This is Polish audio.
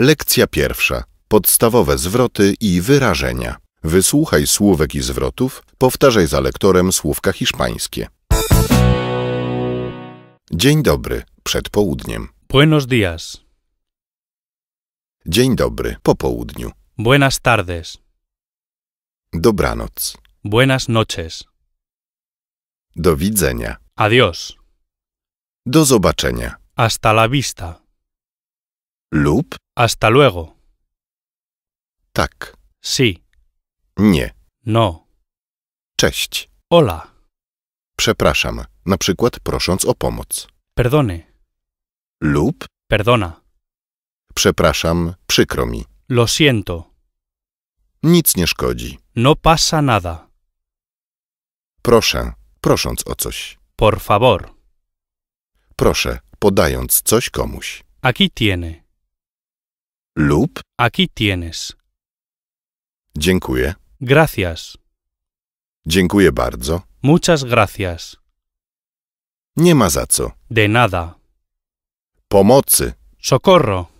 Lekcja pierwsza. Podstawowe zwroty i wyrażenia. Wysłuchaj słówek i zwrotów, powtarzaj za lektorem słówka hiszpańskie. Dzień dobry, przed południem. Buenos días. Dzień dobry, po południu. Buenas tardes. Dobranoc. Buenas noches. Do widzenia. Adiós. Do zobaczenia. Hasta la vista lub hasta luego. Tak. Si. Nie. No. Cześć. Hola. Przepraszam, na przykład prosząc o pomoc. Perdone. Lub perdona. Przepraszam, przykro mi. Lo siento. Nic nie szkodzi. No pasa nada. Proszę, prosząc o coś. Por favor. Proszę, podając coś komuś. Aquí tiene. Aquí tienes. Dziękuję. Gracias. Dziękuję bardzo. Muchas gracias. Nie ma za co. De nada. Pomocy. Socorro.